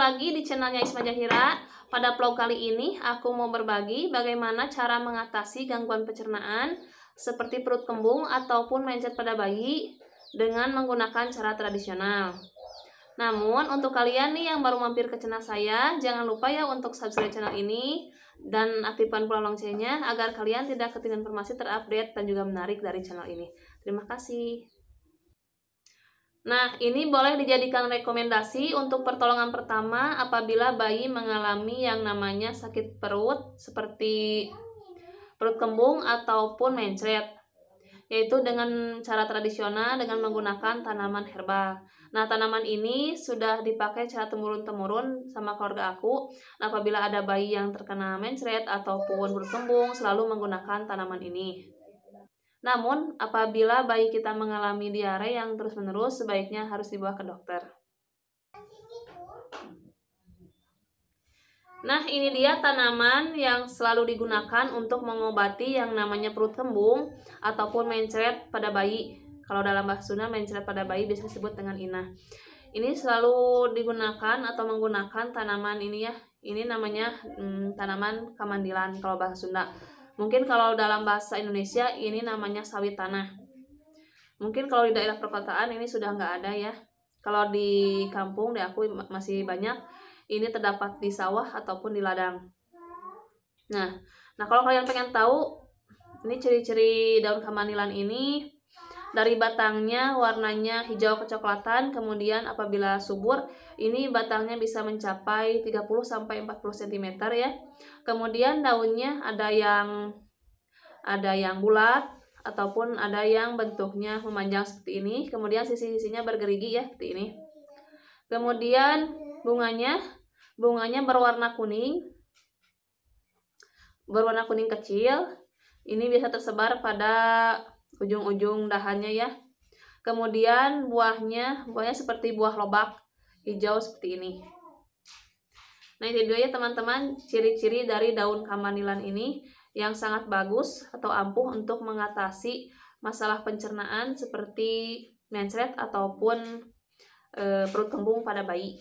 lagi di channelnya Isma Jahira. Pada vlog kali ini, aku mau berbagi bagaimana cara mengatasi gangguan pencernaan seperti perut kembung ataupun mencet pada bayi dengan menggunakan cara tradisional. Namun untuk kalian nih yang baru mampir ke channel saya, jangan lupa ya untuk subscribe channel ini dan aktifkan pula loncengnya agar kalian tidak ketinggalan informasi terupdate dan juga menarik dari channel ini. Terima kasih. Nah, ini boleh dijadikan rekomendasi untuk pertolongan pertama apabila bayi mengalami yang namanya sakit perut seperti perut kembung ataupun mencret yaitu dengan cara tradisional dengan menggunakan tanaman herbal. Nah, tanaman ini sudah dipakai cara temurun-temurun sama keluarga aku. Nah, apabila ada bayi yang terkena mencret ataupun berkembung, selalu menggunakan tanaman ini. Namun, apabila bayi kita mengalami diare yang terus-menerus, sebaiknya harus dibawa ke dokter. Nah, ini dia tanaman yang selalu digunakan untuk mengobati yang namanya perut kembung ataupun mencret pada bayi. Kalau dalam bahasa Sunda, mencret pada bayi bisa disebut dengan inah. Ini selalu digunakan atau menggunakan tanaman ini ya. Ini namanya hmm, tanaman kemandilan kalau bahasa Sunda. Mungkin kalau dalam bahasa Indonesia ini namanya sawit tanah. Mungkin kalau di daerah perkotaan ini sudah nggak ada ya. Kalau di kampung di aku masih banyak ini terdapat di sawah ataupun di ladang. Nah, nah kalau kalian pengen tahu ini ciri-ciri daun kamanilan ini dari batangnya warnanya hijau kecoklatan, kemudian apabila subur, ini batangnya bisa mencapai 30 sampai 40 cm ya. Kemudian daunnya ada yang ada yang bulat ataupun ada yang bentuknya memanjang seperti ini, kemudian sisi-sisinya bergerigi ya seperti ini. Kemudian bunganya Bunganya berwarna kuning. Berwarna kuning kecil. Ini bisa tersebar pada ujung-ujung dahannya ya. Kemudian buahnya, buahnya seperti buah lobak hijau seperti ini. Nah ini dia ya teman-teman ciri-ciri dari daun kamanilan ini yang sangat bagus atau ampuh untuk mengatasi masalah pencernaan seperti mencret ataupun e, perut kembung pada bayi.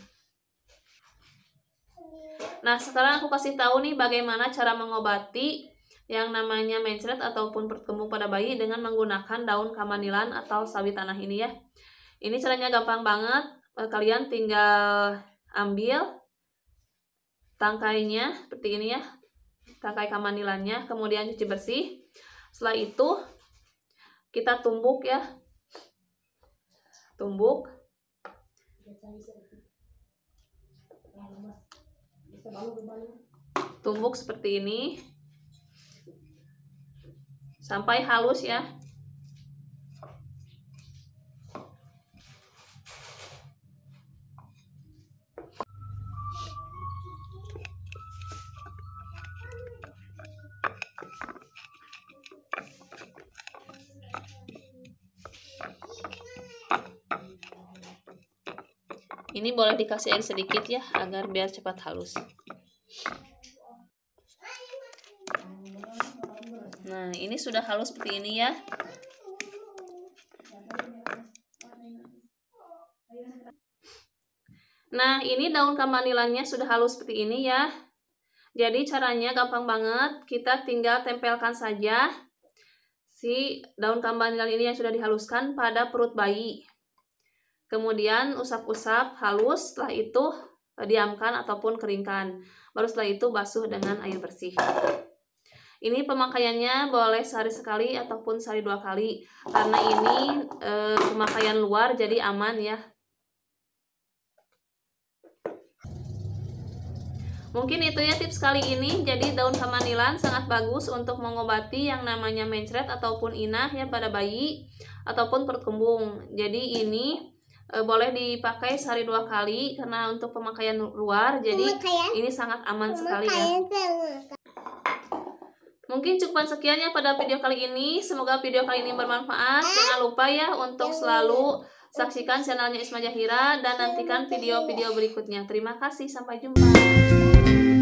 Nah, sekarang aku kasih tahu nih bagaimana cara mengobati yang namanya mencret ataupun bertemu pada bayi dengan menggunakan daun kamanilan atau sawi tanah ini ya. Ini caranya gampang banget. Eh, kalian tinggal ambil tangkainya seperti ini ya. Tangkai kamanilannya, kemudian cuci bersih. Setelah itu kita tumbuk ya. Tumbuk tumbuk seperti ini sampai halus ya Ini boleh dikasih air sedikit ya agar biar cepat halus. Nah, ini sudah halus seperti ini ya. Nah, ini daun kamanilannya sudah halus seperti ini ya. Jadi caranya gampang banget, kita tinggal tempelkan saja si daun kamanilan ini yang sudah dihaluskan pada perut bayi. Kemudian usap-usap halus, setelah itu eh, diamkan ataupun keringkan. Baru setelah itu basuh dengan air bersih. Ini pemakaiannya boleh sehari sekali ataupun sehari dua kali. Karena ini e, pemakaian luar jadi aman ya. Mungkin itu ya tips kali ini. Jadi daun kamanilan sangat bagus untuk mengobati yang namanya mencret ataupun inah ya pada bayi ataupun perkembung. Jadi ini Eh, boleh dipakai sehari dua kali karena untuk pemakaian luar jadi pemakaian. ini sangat aman pemakaian sekali ya Mungkin cukup sekian ya pada video kali ini. Semoga video kali ini bermanfaat. Ah. Jangan lupa ya untuk selalu saksikan channelnya Isma Jahira dan nantikan ya. video-video berikutnya. Terima kasih, sampai jumpa.